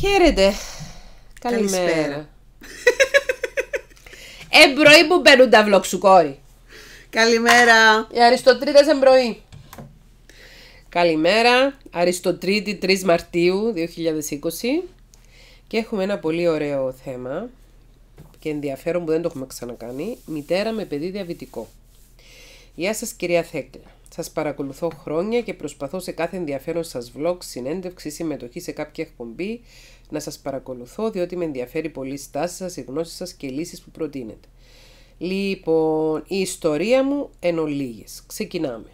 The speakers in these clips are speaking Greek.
Χαίρετε. Καλημέρα. Καλησπέρα. Εμπροή που μπαίνουν τα κόρη. Καλημέρα. Οι Αριστοτρίτε εμπροή. Καλημέρα. Αριστοτρίτη 3 Μαρτίου 2020. Και έχουμε ένα πολύ ωραίο θέμα και ενδιαφέρον που δεν το έχουμε ξανακάνει. Μητέρα με παιδί διαβητικό. Γεια σας κυρία Θέκλα σας παρακολουθώ χρόνια και προσπαθώ σε κάθε ενδιαφέρον σας vlog, συνέντευξη, συμμετοχή σε κάποια εκπομπή να σας παρακολουθώ διότι με ενδιαφέρει πολύ η στάση σας, οι γνώσεις σας και οι λύσεις που προτείνετε. Λοιπόν, η ιστορία μου εν ολίγες. Ξεκινάμε.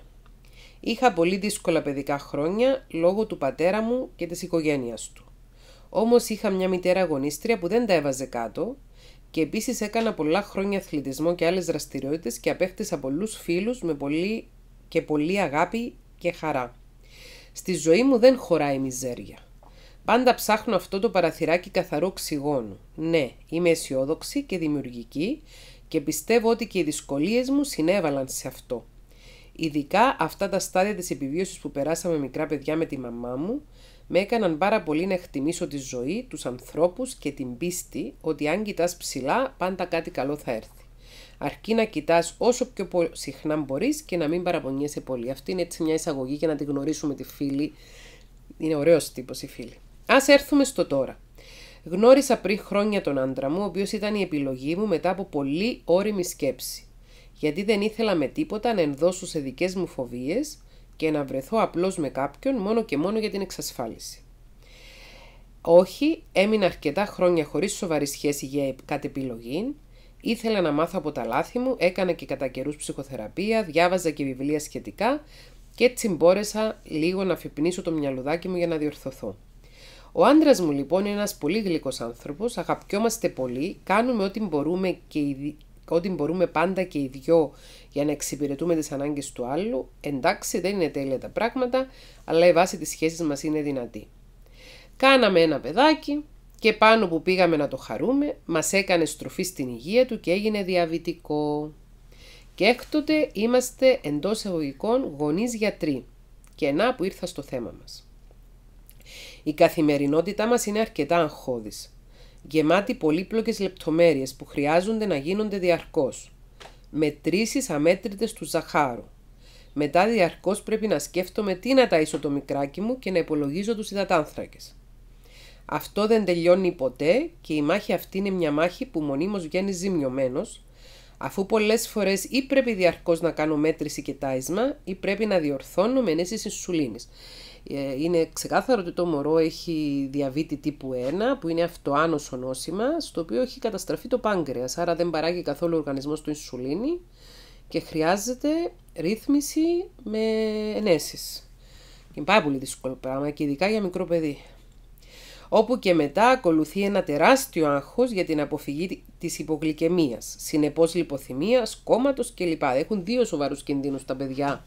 Είχα πολύ δύσκολα παιδικά χρόνια λόγω του πατέρα μου και της οικογένειας του. Όμως είχα μια μητέρα αγωνίστρια που δεν τα έβαζε κάτω και επίσης έκανα πολλά χρόνια αθλητισμό και άλλες δραστηριότητες και απέκτησα πολλούς φίλους με πολύ και πολλή αγάπη και χαρά. Στη ζωή μου δεν χωράει μιζέρια. Πάντα ψάχνω αυτό το παραθυράκι καθαρό οξυγόνου. Ναι, είμαι αισιόδοξη και δημιουργική και πιστεύω ότι και οι δυσκολίες μου συνέβαλαν σε αυτό. Ειδικά αυτά τα στάδια της επιβίωσης που περάσαμε μικρά παιδιά με τη μαμά μου, με έκαναν πάρα πολύ να εκτιμήσω τη ζωή, τους ανθρώπους και την πίστη ότι αν κοιτάς ψηλά πάντα κάτι καλό θα έρθει αρκεί να κοιτάς όσο πιο συχνά μπορείς και να μην παραπονιέσαι πολύ. Αυτή είναι έτσι μια εισαγωγή για να τη γνωρίσουμε τη φίλη. Είναι ωραίος τύπος η φίλη. Ας έρθουμε στο τώρα. Γνώρισα πριν χρόνια τον άντρα μου, ο οποίος ήταν η επιλογή μου μετά από πολύ όρημη σκέψη. Γιατί δεν ήθελα με τίποτα να ενδώσω σε δικές μου φοβίες και να βρεθώ απλώς με κάποιον μόνο και μόνο για την εξασφάλιση. Όχι, έμεινα αρκετά χρόνια χωρίς σοβαρή σχέση για κάτι επιλογή Ήθελα να μάθω από τα λάθη μου, έκανα και κατά καιρούς ψυχοθεραπεία, διάβαζα και βιβλία σχετικά και έτσι μπόρεσα λίγο να αφυπνίσω το μυαλουδάκι μου για να διορθωθώ. Ο άντρας μου λοιπόν είναι ένας πολύ γλυκός άνθρωπος, αγαπιόμαστε πολύ, κάνουμε ό,τι μπορούμε, και ό,τι μπορούμε πάντα και οι δυο για να εξυπηρετούμε τις ανάγκες του άλλου. Εντάξει δεν είναι τέλεια τα πράγματα, αλλά η βάση της σχέσης μας είναι δυνατή. Κάναμε ένα παιδάκι, και πάνω που πήγαμε να το χαρούμε, μας έκανε στροφή στην υγεία του και έγινε διαβητικό. Και έκτοτε είμαστε εντός εγωγικών γονείς γιατροί. Και να που ήρθα στο θέμα μας. Η καθημερινότητά μας είναι αρκετά αγχώδης. Γεμάτη πολύπλοκες λεπτομέρειες που χρειάζονται να γίνονται διαρκώς. Μετρήσεις αμέτρητες του ζαχάρου. Μετά διαρκώς πρέπει να σκέφτομαι τι να ταΐσω το μικράκι μου και να υπολογίζω τους υδατάνθρακες. Αυτό δεν τελειώνει ποτέ και η μάχη αυτή είναι μια μάχη που μονίμως βγαίνει ζημιωμένος, αφού πολλές φορές ή πρέπει διαρκώς να κάνω μέτρηση και τάισμα ή πρέπει να διορθώνω με ενέσεις ισουλίνης. Ε, είναι ξεκάθαρο ότι το μωρό έχει διαβήτη τύπου 1 που είναι αυτοάνωσο νόσημα στο οποίο έχει καταστραφεί το πάγκρεας άρα δεν παράγει καθόλου ο οργανισμός του ισουλίνη και χρειάζεται ρύθμιση με ενέσεις. Είναι πάρα πολύ δύσκολο πράγμα και ειδικά για μικρό παιδί όπου και μετά ακολουθεί ένα τεράστιο άγχος για την αποφυγή της υπογλυκαιμίας, συνεπώς λιποθυμίας, κόμματος κλπ. Έχουν δύο σοβαρούς κινδύνους τα παιδιά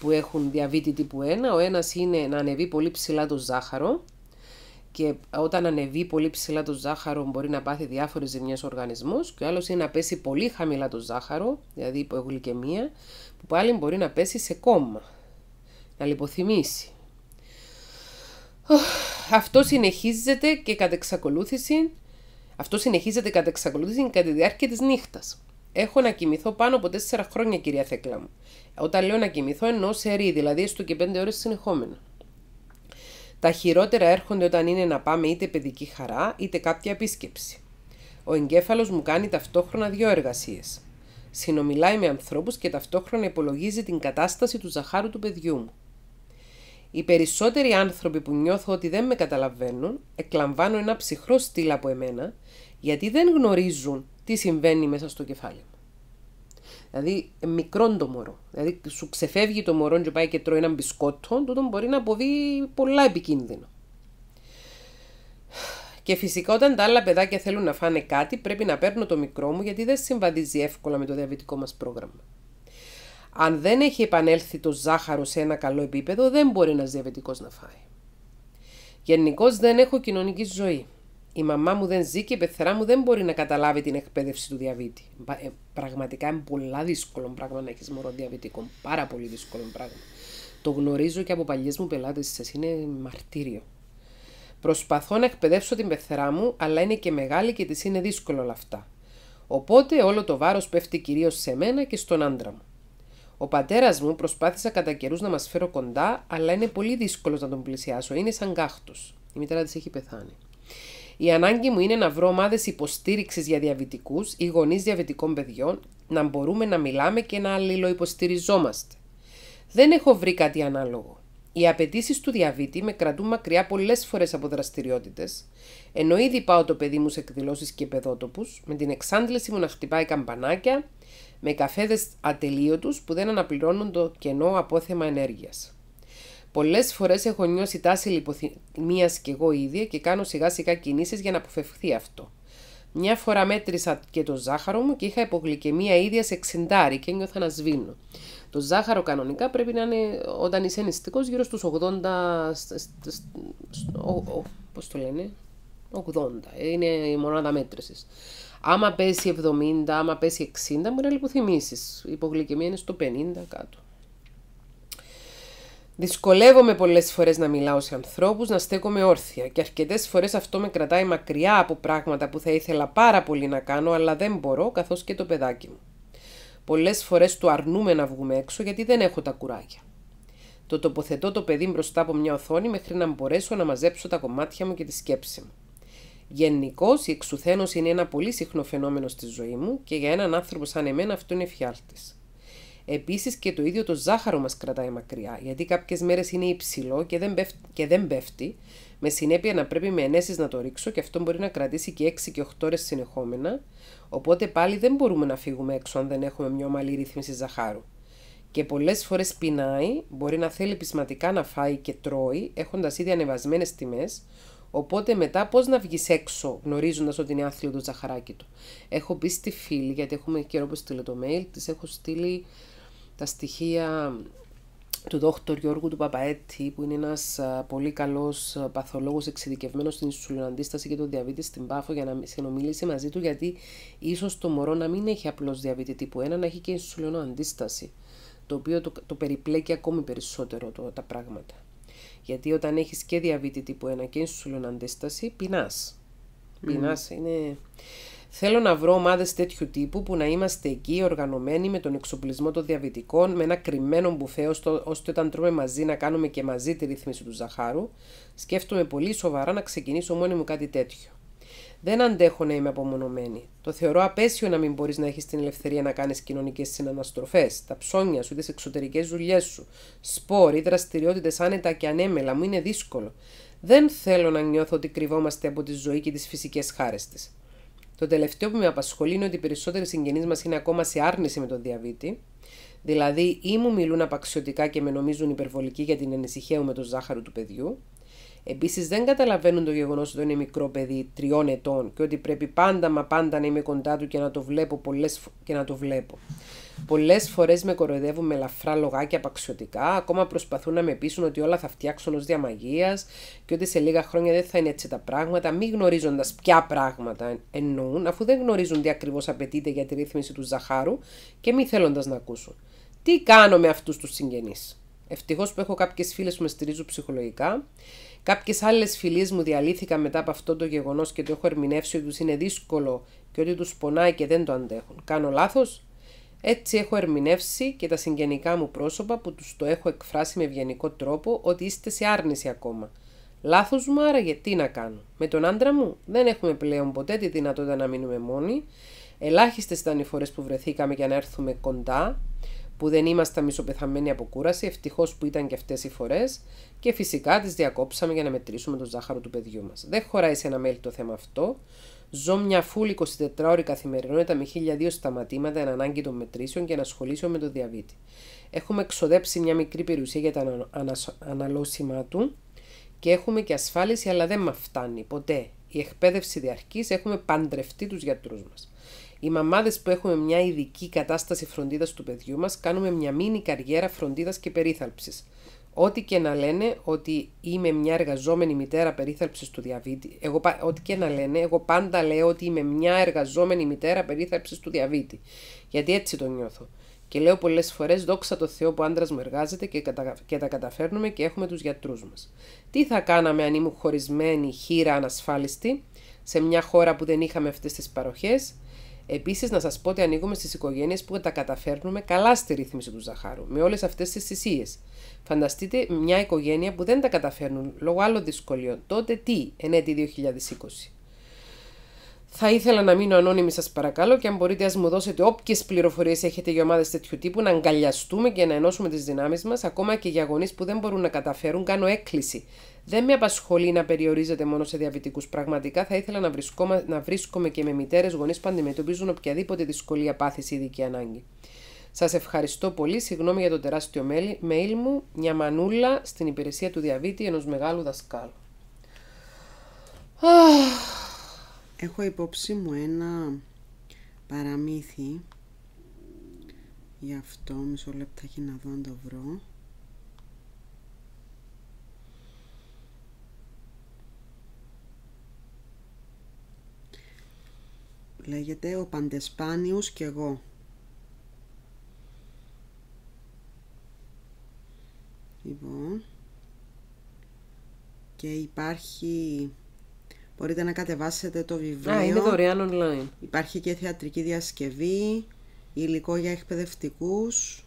που έχουν διαβήτη τύπου 1. Ο ένας είναι να ανεβεί πολύ ψηλά το ζάχαρο και όταν ανεβεί πολύ ψηλά το ζάχαρο μπορεί να πάθει διάφορες ζημιές ο οργανισμός και ο άλλος είναι να πέσει πολύ χαμηλά το ζάχαρο, δηλαδή υπογλυκαιμία, που πάλι μπορεί να πέσει σε κόμμα, να λιποθυμήσει αυτό συνεχίζεται και κατ' εξακολούθηση, αυτό συνεχίζεται κατά τη διάρκεια της νύχτας. Έχω να κοιμηθώ πάνω από 4 χρόνια, κυρία Θέκλα μου. Όταν λέω να κοιμηθώ, εννοώ σε ρί, δηλαδή έστω και 5 ώρες συνεχόμενα. Τα χειρότερα έρχονται όταν είναι να πάμε είτε παιδική χαρά είτε κάποια επίσκεψη. Ο εγκέφαλος μου κάνει ταυτόχρονα δύο εργασίες. Συνομιλάει με ανθρώπους και ταυτόχρονα υπολογίζει την κατάσταση του ζαχάρου του παιδιού μου. Οι περισσότεροι άνθρωποι που νιώθω ότι δεν με καταλαβαίνουν, εκλαμβάνουν ένα ψυχρό στυλ από εμένα, γιατί δεν γνωρίζουν τι συμβαίνει μέσα στο κεφάλι μου. Δηλαδή, μικρόν το μωρό. Δηλαδή, σου ξεφεύγει το μωρό και πάει και τρώει ένα μπισκότο, τούτο μπορεί να αποβεί πολλά επικίνδυνο. Και φυσικά, όταν τα άλλα παιδάκια θέλουν να φάνε κάτι, πρέπει να παίρνω το μικρό μου, γιατί δεν συμβαδίζει εύκολα με το διαβητικό μας πρόγραμμα αν δεν έχει επανέλθει το ζάχαρο σε ένα καλό επίπεδο, δεν μπορεί ένας διαβητικός να φάει. Γενικώς δεν έχω κοινωνική ζωή. Η μαμά μου δεν ζει και η πεθερά μου δεν μπορεί να καταλάβει την εκπαίδευση του διαβήτη. Ε, πραγματικά είναι πολλά δύσκολο πράγμα να έχεις μωρό διαβητικό. Πάρα πολύ δύσκολο πράγμα. Το γνωρίζω και από παλιές μου πελάτες σας. Είναι μαρτύριο. Προσπαθώ να εκπαιδεύσω την πεθερά μου, αλλά είναι και μεγάλη και της είναι δύσκολο όλα αυτά. Οπότε όλο το βάρος πέφτει κυρίως σε μένα και στον άντρα μου. Ο πατέρας μου προσπάθησε κατά καιρούς να μας φέρω κοντά, αλλά είναι πολύ δύσκολος να τον πλησιάσω. Είναι σαν κάχτος. Η μητέρα της έχει πεθάνει. Η ανάγκη μου είναι να βρω ομάδες υποστήριξης για διαβητικούς ή γονείς διαβητικών παιδιών, να μπορούμε να μιλάμε και να αλληλοϊποστηριζόμαστε. Δεν έχω βρει κάτι ανάλογο. Οι απαιτήσεις του διαβήτη με κρατούν μακριά πολλές φορές από δραστηριότητες, ενώ ήδη πάω το παιδί μου σε εκδηλώσεις και παιδότοπους, με την εξάντληση μου να χτυπάει καμπανάκια, με καφέδες ατελείωτους που δεν αναπληρώνουν το κενό απόθεμα ενέργειας. Πολλές φορές έχω νιώσει τάση λιποθυμίας κι εγώ ίδια και κάνω σιγά σιγά κινήσεις για να αποφευχθεί αυτό. Μια φορά μέτρησα και το ζάχαρο μου και είχα υπογλυκαιμία ίδια σε 60 και νιώθα να σβήνω. Το ζάχαρο κανονικά πρέπει να είναι όταν είσαι νηστικός γύρω στους 80. Πώς το λένε, 80. Είναι η μονάδα μέτρησης. Άμα πέσει 70, άμα πέσει 60, μπορεί να λιποθυμήσεις. Η υπογλυκαιμία είναι στο 50 κάτω. Δυσκολεύομαι πολλές φορές να μιλάω σε ανθρώπους, να στέκομαι όρθια και αρκετές φορές αυτό με κρατάει μακριά από πράγματα που θα ήθελα πάρα πολύ να κάνω, αλλά δεν μπορώ, καθώς και το παιδάκι μου. Πολλές φορές του αρνούμε να βγούμε έξω γιατί δεν έχω τα κουράγια. Το τοποθετώ το παιδί μπροστά από μια οθόνη μέχρι να μπορέσω να μαζέψω τα κομμάτια μου και τη σκέψη μου. Γενικώς η εξουθένωση είναι ένα πολύ συχνό φαινόμενο στη ζωή μου και για έναν άνθρωπο σαν εμένα αυτό είναι φιάλτη. Επίσης και το ίδιο το ζάχαρο μας κρατάει μακριά, γιατί κάποιες μέρες είναι υψηλό και δεν, πέφτει, και δεν πέφτει, με συνέπεια να πρέπει με ενέσεις να το ρίξω και αυτό μπορεί να κρατήσει και 6 και 8 ώρες συνεχόμενα, οπότε πάλι δεν μπορούμε να φύγουμε έξω αν δεν έχουμε μια ομαλή ρύθμιση ζαχάρου. Και πολλές φορές πεινάει, μπορεί να θέλει πεισματικά να φάει και τρώει, έχοντας ήδη ανεβασμένες τιμές, Οπότε μετά πώς να βγεις έξω γνωρίζοντας ότι είναι άθλιο το τσαχαράκι του. Έχω μπει στη φίλη, γιατί έχουμε καιρό που στείλω το mail, της έχω στείλει τα στοιχεία του δόκτωρ Γιώργου του Παπαέτη, που είναι ένας πολύ καλός παθολόγος εξειδικευμένος στην αντίσταση και τον διαβήτη στην Πάφο, για να συνομιλήσει μαζί του, γιατί ίσως το μωρό να μην έχει απλώς διαβήτη τύπου 1, να έχει και ισουλανό αντίσταση. Το οποίο το, το περιπλέκει ακόμη περισσότερο το, τα πράγματα. Γιατί όταν έχεις και διαβήτη τύπου 1 και σου αντίσταση, πεινάς. Mm. είναι... Θέλω να βρω ομάδες τέτοιου τύπου που να είμαστε εκεί οργανωμένοι με τον εξοπλισμό των διαβητικών, με ένα κρυμμένο μπουφέ, ώστε όταν τρώμε μαζί να κάνουμε και μαζί τη ρύθμιση του ζαχάρου. Σκέφτομαι πολύ σοβαρά να ξεκινήσω μόνη μου κάτι τέτοιο. Δεν αντέχω να είμαι απομονωμένη. Το θεωρώ απέσιο να μην μπορείς να έχεις την ελευθερία να κάνεις κοινωνικές συναναστροφές, τα ψώνια σου, τις εξωτερικές δουλειές σου, σπορ ή δραστηριότητες άνετα και ανέμελα μου είναι δύσκολο. Δεν θέλω να νιώθω ότι κρυβόμαστε από τη ζωή και τις φυσικές χάρες της. Το τελευταίο που με απασχολεί είναι ότι οι περισσότεροι συγγενείς μας είναι ακόμα σε άρνηση με τον διαβήτη. Δηλαδή, ή μου μιλούν απαξιωτικά και με νομίζουν υπερβολική για την ανησυχία με το ζάχαρο του παιδιού, Επίσης, δεν καταλαβαίνουν το γεγονός ότι είναι μικρό παιδί τριών ετών και ότι πρέπει πάντα μα πάντα να είμαι κοντά του και να το βλέπω πολλές, και να το βλέπω. Πολλές φορές με κοροϊδεύουν με ελαφρά λογάκια απαξιωτικά, ακόμα προσπαθούν να με πείσουν ότι όλα θα φτιάξουν ως διαμαγείας και ότι σε λίγα χρόνια δεν θα είναι έτσι τα πράγματα, μη γνωρίζοντας ποια πράγματα εννοούν, αφού δεν γνωρίζουν τι ακριβώς απαιτείται για τη ρύθμιση του ζαχάρου και μη θέλοντας να ακούσουν. Τι κάνω με αυτούς τους συγγενείς. Ευτυχώς που έχω κάποιες φίλες που με στηρίζουν ψυχολογικά. Κάποιες άλλες φιλίες μου διαλύθηκαν μετά από αυτό το γεγονός και το έχω ερμηνεύσει ότι τους είναι δύσκολο και ότι τους πονάει και δεν το αντέχουν. Κάνω λάθος. Έτσι έχω ερμηνεύσει και τα συγγενικά μου πρόσωπα που τους το έχω εκφράσει με ευγενικό τρόπο ότι είστε σε άρνηση ακόμα. Λάθος μου άραγε γιατί να κάνω. Με τον άντρα μου δεν έχουμε πλέον ποτέ τη δυνατότητα να μείνουμε μόνοι. Ελάχιστες ήταν οι φορές που βρεθήκαμε για να έρθουμε κοντά που δεν ήμασταν μισοπεθαμένοι από κούραση, ευτυχώς που ήταν και αυτές οι φορές, και φυσικά τις διακόψαμε για να μετρήσουμε το ζάχαρο του παιδιού μας. Δεν χωράει σε ένα μέλη το θέμα αυτό. Ζω μια φούλη 24 ώρη καθημερινότητα με 1002 σταματήματα εν ανάγκη των μετρήσεων και ανασχολήσεων με το διαβήτη. Έχουμε ξοδέψει μια μικρή περιουσία για τα αναλώσιμά του και έχουμε και ασφάλιση, αλλά δεν μας φτάνει ποτέ. Η εκπαίδευση διαρκεί, έχουμε παντρευτεί τους γιατρούς μας. Οι μαμάδες που έχουμε μια ειδική κατάσταση φροντίδας του παιδιού μας κάνουμε μια μίνι καριέρα φροντίδας και περίθαλψης. Ό,τι και να λένε ότι είμαι μια εργαζόμενη μητέρα περίθαλψης του διαβήτη, εγώ, ό,τι και να λένε, εγώ πάντα λέω ότι είμαι μια εργαζόμενη μητέρα περίθαλψης του διαβήτη. Γιατί έτσι το νιώθω. Και λέω πολλές φορές: Δόξα τω Θεώ που άντρας μου εργάζεται και, κατα... και τα καταφέρνουμε και έχουμε τους γιατρούς μας. Τι θα κάναμε αν ήμουν χωρισμένη, χείρα, ανασφάλιστη, σε μια χώρα που δεν είχαμε αυτές τις παροχές, Επίσης, να σας πω ότι ανοίγουμε στις οικογένειες που τα καταφέρνουμε καλά στη ρύθμιση του ζαχάρου, με όλες αυτές τις θυσίες. Φανταστείτε μια οικογένεια που δεν τα καταφέρνουν λόγω άλλων δυσκολιών. Τότε τι, εν 2020. Θα ήθελα να μείνω ανώνυμη, σας παρακαλώ, και αν μπορείτε, ας μου δώσετε όποιες πληροφορίες έχετε για ομάδες τέτοιου τύπου, να αγκαλιαστούμε και να ενώσουμε τις δυνάμεις μας, ακόμα και για γονείς που δεν μπορούν να καταφέρουν. Κάνω έκκληση. Δεν με απασχολεί να περιορίζεται μόνο σε διαβητικούς. Πραγματικά θα ήθελα να, βρισκόμα, να βρίσκομαι και με μητέρες γονείς που αντιμετωπίζουν οποιαδήποτε δυσκολία πάθηση ή δική ανάγκη. Σας ευχαριστώ πολύ. Συγγνώμη για το τεράστιο mail μου. Μια μανούλα στην υπηρεσία του διαβήτη ενός μεγάλου δασκάλου. Έχω υπόψη μου ένα παραμύθι Γι' αυτό μισό λεπτάκι να δω αν το βρω Λέγεται ο Παντεσπάνιους και εγώ Λοιπόν Και υπάρχει Μπορείτε να κατεβάσετε το βιβλίο. Α, είναι δωρεάν online. Υπάρχει και θεατρική διασκευή, υλικό για εκπαιδευτικούς.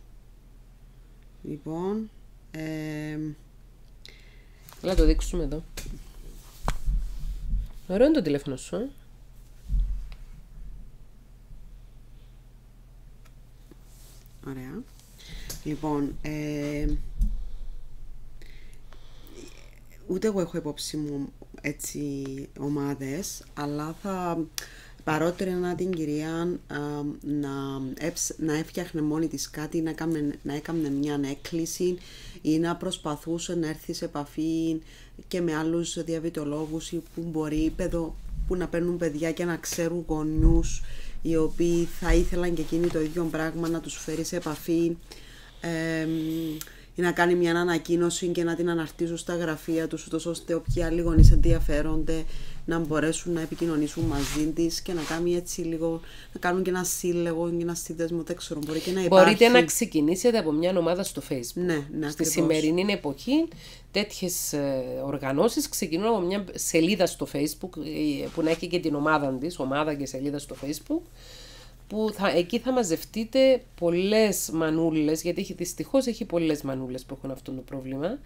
Λοιπόν, ε... το δείξουμε εδώ. Ωραίο είναι το τηλέφωνο σου, ε? Ωραία. Λοιπόν, ε... ούτε εγώ έχω υπόψη μου έτσι, ομάδες, αλλά θα παρότρινα την κυρία να, έψ, να έφτιαχνε μόνη της κάτι, να, έκανε να έκαμε μια έκκληση ή να προσπαθούσε να έρθει σε επαφή και με άλλους διαβητολόγους ή που μπορεί παιδο, που να παίρνουν παιδιά και να ξέρουν γονιούς οι οποίοι θα ήθελαν και εκείνοι το ίδιο πράγμα να τους φέρει σε επαφή ή να κάνει μια ανακοίνωση και να την αναρτήσουν στα γραφεία τους, ώστε όποιοι άλλοι γονείς ενδιαφέρονται να μπορέσουν να επικοινωνήσουν μαζί της και να κάνει έτσι λίγο, να κάνουν και ένα σύλλογο ή ένα σύνδεσμο, δεν ξέρω, μπορεί και να υπάρχει. Μπορείτε να ξεκινήσετε από μια ομάδα στο Facebook. Ναι, ναι, Στη σημερινή εποχή τέτοιες οργανώσεις ξεκινούν από μια σελίδα στο Facebook ε, που να έχει και την ομάδα της, ομάδα και σελίδα στο Facebook που θα, εκεί θα μαζευτείτε πολλές μανούλες, γιατί έχει, δυστυχώς έχει πολλές μανούλες που έχουν αυτό το πρόβλημα.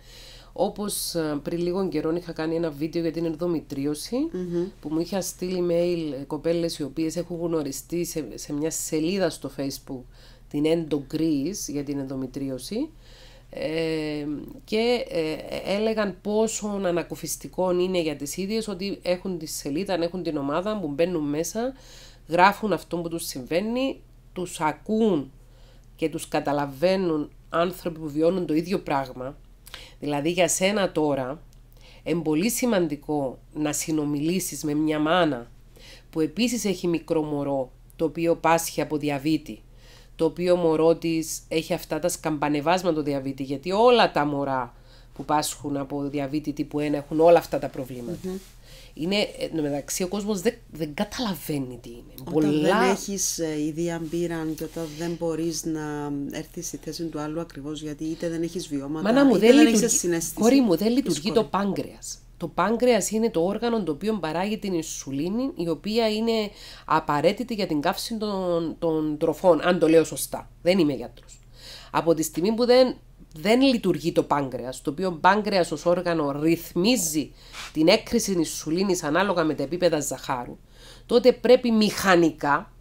Όπως ε, πριν λίγων καιρών είχα κάνει ένα βίντεο για την ενδομητρίωση mm-hmm. που μου είχα στείλει mail ε, κοπέλες οι οποίες έχουν γνωριστεί σε, σε μια σελίδα στο facebook την Endogreece για την ενδομητρίωση ε, και ε, έλεγαν πόσο ανακουφιστικό είναι για τις ίδιες ότι έχουν τη σελίδα, έχουν την ομάδα που μπαίνουν μέσα γράφουν αυτό που τους συμβαίνει, τους ακούν και τους καταλαβαίνουν άνθρωποι που βιώνουν το ίδιο πράγμα. Δηλαδή για σένα τώρα είναι πολύ σημαντικό να συνομιλήσεις με μια μάνα που επίσης έχει μικρό μωρό το οποίο πάσχει από διαβήτη το οποίο μωρό της έχει αυτά τα σκαμπανεβάσματα του διαβήτη, γιατί όλα τα μωρά που πάσχουν από διαβήτη τύπου 1 έχουν όλα αυτά τα προβληματα είναι, ε, εν μεταξύ, ο κόσμος δεν, δεν καταλαβαίνει τι είναι. Όταν Πολλά... δεν έχεις ε, ιδία πείραν και όταν δεν μπορείς να έρθεις στη θέση του άλλου ακριβώς γιατί είτε δεν έχεις βιώματα Μάνα μου, είτε δεν, λειτουργεί... έχεις Κόρη μου, δεν λειτουργεί το πάγκρεα. Το πάγκρεα είναι το όργανο το οποίο παράγει την ισουλίνη, η οποία είναι απαραίτητη για την καύση των, των τροφών, αν το λέω σωστά. Δεν είμαι γιατρός. Από τη στιγμή που δεν δεν λειτουργεί το πάγκρεας, το οποίο πάγκρεας ως όργανο ρυθμίζει την έκρηση σουλήνη ανάλογα με τα επίπεδα ζαχάρου, τότε πρέπει μηχανικά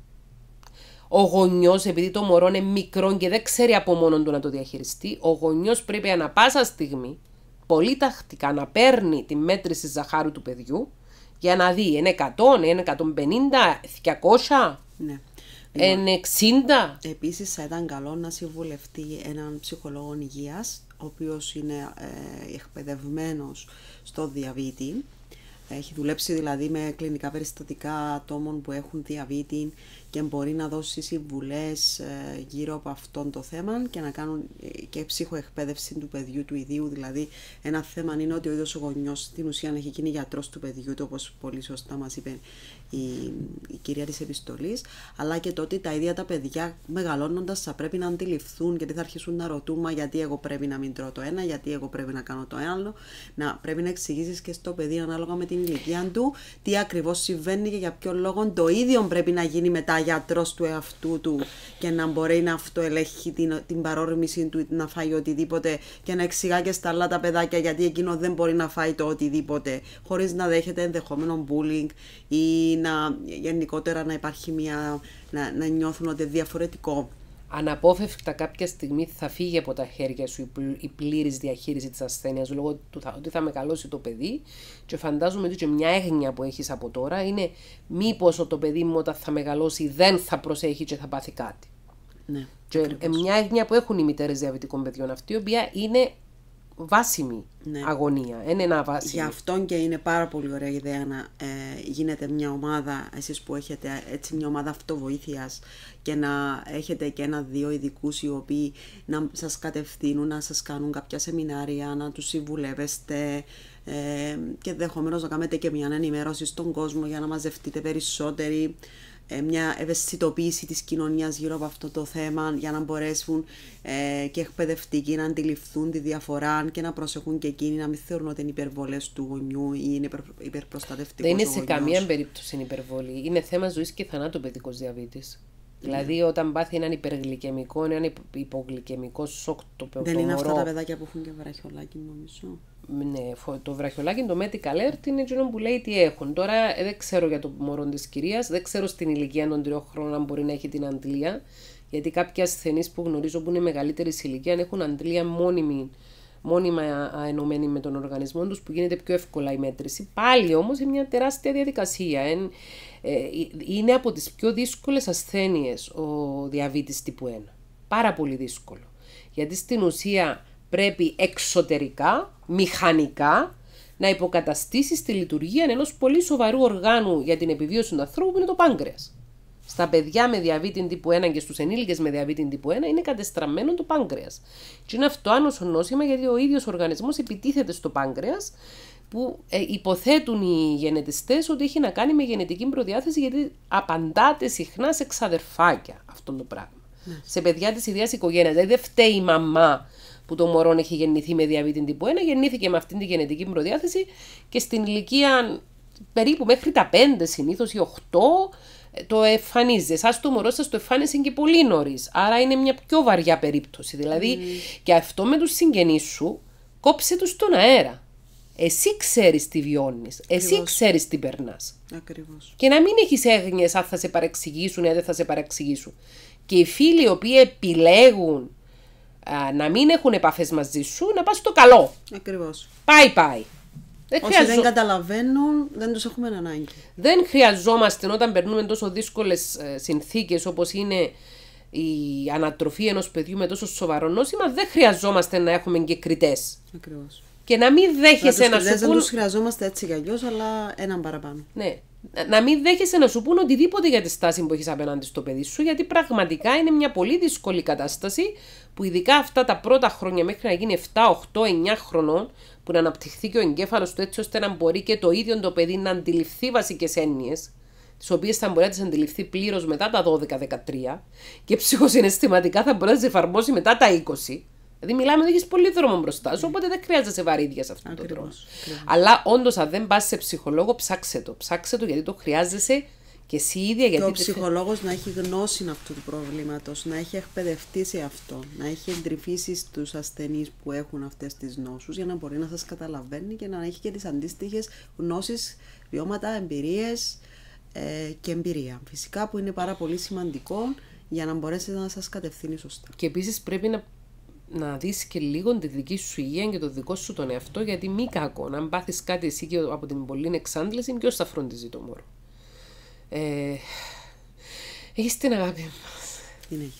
ο γονιός, επειδή το μωρό είναι μικρό και δεν ξέρει από μόνο του να το διαχειριστεί, ο γονιός πρέπει ανα πάσα στιγμή, πολύ τακτικά, να παίρνει τη μέτρηση ζαχάρου του παιδιού για να δει είναι 100, 150, 200. Ναι. Εν 60. Επίσης, θα ήταν καλό να συμβουλευτεί έναν ψυχολόγο υγείας, ο οποίος είναι ε, εκπαιδευμένος στο διαβήτη. Έχει δουλέψει δηλαδή με κλινικά περιστατικά ατόμων που έχουν διαβήτη και μπορεί να δώσει συμβουλές ε, γύρω από αυτό το θέμα και να κάνουν ε, και ψυχοεκπαίδευση του παιδιού του ιδίου. Δηλαδή ένα θέμα είναι ότι ο ίδιος ο γονιός στην ουσία έχει γίνει γιατρός του παιδιού του πολύ σωστά μας είπε η, η κυρία της επιστολής, αλλά και το ότι τα ίδια τα παιδιά μεγαλώνοντας θα πρέπει να αντιληφθούν γιατί θα αρχίσουν να ρωτούν, μα γιατί εγώ πρέπει να μην τρώω το ένα, γιατί εγώ πρέπει να κάνω το άλλο. Να πρέπει να εξηγήσεις και στο παιδί ανάλογα με την ηλικία του τι ακριβώς συμβαίνει και για ποιο λόγο το ίδιο πρέπει να γίνει μετά γιατρός του εαυτού του και να μπορεί να αυτοελέγχει την, την παρόρμηση του να φάει οτιδήποτε και να εξηγά και στα άλλα τα παιδάκια γιατί εκείνο δεν μπορεί να φάει το οτιδήποτε χωρίς να δέχεται ενδεχόμενο bullying ή να, γενικότερα να υπάρχει μια, να, να νιώθουν ότι διαφορετικό. Αναπόφευκτα κάποια στιγμή θα φύγει από τα χέρια σου η πλήρης διαχείριση της ασθένειας λόγω του ότι θα μεγαλώσει το παιδί και φαντάζομαι ότι και μια έγνοια που έχεις από τώρα είναι μήπως το παιδί μου όταν θα μεγαλώσει δεν θα προσέχει και θα πάθει κάτι. Ναι, και μια έγνοια που έχουν οι μητέρες διαβητικών παιδιών αυτή η οποία είναι βάσιμη ναι. αγωνία. Ε, είναι ένα βάσιμη. Γι' αυτό και είναι πάρα πολύ ωραία ιδέα να ε, μια ομάδα, εσείς που έχετε έτσι μια ομάδα αυτοβοήθειας και να έχετε και ένα-δύο ειδικούς οι οποίοι να σας κατευθύνουν, να σας κάνουν κάποια σεμινάρια, να τους συμβουλεύεστε ε, και δεχομένως να κάνετε και μια ενημέρωση στον κόσμο για να μαζευτείτε περισσότεροι. Ε, μια ευαισθητοποίηση της κοινωνίας γύρω από αυτό το θέμα για να μπορέσουν ε, και εκπαιδευτικοί να αντιληφθούν τη διαφορά και να προσεχούν και εκείνοι να μην θεωρούν ότι είναι υπερβολές του γονιού ή είναι υπερ, υπερπροστατευτικός Δεν είναι σε καμία περίπτωση υπερβολή. Είναι θέμα ζωής και θανάτου παιδικός διαβήτης. Δηλαδή, όταν πάθει έναν υπεργλικαιμικό, έναν υπογλικαιμικό σοκ το πεωτό. Δεν είναι αυτά τα παιδάκια που έχουν και βραχιολάκι, νομίζω. Ναι, το βραχιολάκι, το Medical Alert είναι εκείνο που λέει τι έχουν. Τώρα ε, δεν ξέρω για το μωρό της κυρίας, δεν ξέρω στην ηλικία των τριών χρόνων αν μπορεί να έχει την αντλία. Γιατί κάποιοι ασθενείς που γνωρίζω που είναι μεγαλύτερης ηλικίας έχουν αντλία μόνιμη μόνιμα ενωμένοι με τον οργανισμό τους που γίνεται πιο εύκολα η μέτρηση. Πάλι όμως είναι μια τεράστια διαδικασία. Ε, είναι από τις πιο δύσκολες ασθένειες ο διαβήτης τύπου 1. Πάρα πολύ δύσκολο. Γιατί στην ουσία πρέπει εξωτερικά, μηχανικά, να υποκαταστήσεις τη λειτουργία ενός πολύ σοβαρού οργάνου για την επιβίωση του ανθρώπου που είναι το πάγκρεας στα παιδιά με διαβήτη τύπου 1 και στους ενήλικες με διαβήτη τύπου 1 είναι κατεστραμμένο το πάγκρεα. Και είναι αυτό άνοσο νόσημα γιατί ο ίδιος οργανισμός επιτίθεται στο πάγκρεα που ε, υποθέτουν οι γενετιστές ότι έχει να κάνει με γενετική προδιάθεση γιατί απαντάται συχνά σε ξαδερφάκια αυτό το πράγμα. Σε παιδιά της ίδια οικογένειας. Δηλαδή δεν φταίει η μαμά που το μωρό έχει γεννηθεί με διαβήτη τύπου 1, γεννήθηκε με αυτή τη γενετική προδιάθεση και στην ηλικία περίπου μέχρι τα 5 συνήθως ή 8 το εμφανίζεις, εσά το μωρός σας το εμφάνισε και πολύ νωρίς. Άρα είναι μια πιο βαριά περίπτωση. Δηλαδή, και αυτό με τους συγγενείς σου, κόψε τους στον αέρα. Εσύ ξέρεις τι βιώνεις. Εσύ ξέρεις τι περνάς. Ακριβώς. Και να μην έχεις έγνοιες αν θα σε παρεξηγήσουν ή δεν θα σε παρεξηγήσουν. Και οι φίλοι οι οποίοι επιλέγουν να μην έχουν επαφές μαζί σου, να πας στο καλό. Ακριβώς. Πάει, πάει. Δεν Όσοι χρειαζο... δεν καταλαβαίνουν, δεν τους έχουμε ανάγκη. Δεν χρειαζόμαστε όταν περνούμε τόσο δύσκολες συνθήκες όπως είναι η ανατροφή ενός παιδιού με τόσο σοβαρό νόσημα, δεν χρειαζόμαστε να έχουμε και κριτές. Ακριβώς. Και να μην δέχεσαι να, τους να σου πούν. Δεν τους χρειαζόμαστε έτσι κι αλλιώς, αλλά έναν παραπάνω. Ναι. Να μην δέχεσαι να σου πούν οτιδήποτε για τη στάση που έχεις απέναντι στο παιδί σου, γιατί πραγματικά είναι μια πολύ δύσκολη κατάσταση που ειδικά αυτά τα πρώτα χρόνια μέχρι να γίνει 7, 8, 9 χρονών, που να αναπτυχθεί και ο εγκέφαλος του έτσι ώστε να μπορεί και το ίδιο το παιδί να αντιληφθεί βασικές έννοιες, τις οποίες θα μπορεί να τις αντιληφθεί πλήρως μετά τα 12-13 και ψυχοσυναισθηματικά θα μπορεί να τις εφαρμόσει μετά τα 20. Δηλαδή, μιλάμε ότι έχεις πολύ δρόμο μπροστά σου, οπότε δεν χρειάζεται σε βαρύδια σε αυτόν τον τρόπο. Αλλά όντως, αν δεν πας σε ψυχολόγο, ψάξε το. Ψάξε το γιατί το χρειάζεσαι και εσύ ίδια. Γιατί ο ψυχολόγος να έχει γνώση αυτού του προβλήματος, να έχει εκπαιδευτεί σε αυτό, να έχει εντρυφήσει στους ασθενείς που έχουν αυτές τις νόσους για να μπορεί να σας καταλαβαίνει και να έχει και τις αντίστοιχες γνώσεις, βιώματα, εμπειρίες ε, και εμπειρία. Φυσικά που είναι πάρα πολύ σημαντικό για να μπορέσει να σας κατευθύνει σωστά. Και επίσης πρέπει να να δεις και λίγο τη δική σου υγεία και το δικό σου τον εαυτό, γιατί μη κακό. Αν πάθεις κάτι εσύ και από την πολλή εξάντληση, ποιος θα φροντίζει το μωρό. Ε, έχεις την αγάπη μας. Την έχεις.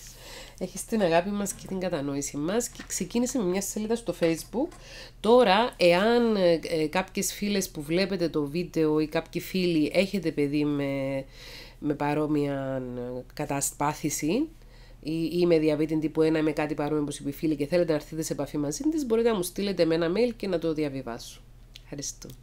Έχεις την αγάπη μας και την κατανόηση μας και ξεκίνησε με μια σελίδα στο facebook. Τώρα, εάν ε, ε κάποιες φίλες που βλέπετε το βίντεο ή κάποιοι φίλοι έχετε παιδί με, με παρόμοια ε, κατασπάθηση, ή, ή με διαβήτη τύπου 1 ή με κάτι παρόμοιο που είπε φίλη και θέλετε να έρθετε σε επαφή μαζί της, μπορείτε να μου στείλετε με ένα mail και να το διαβιβάσω. Ευχαριστώ.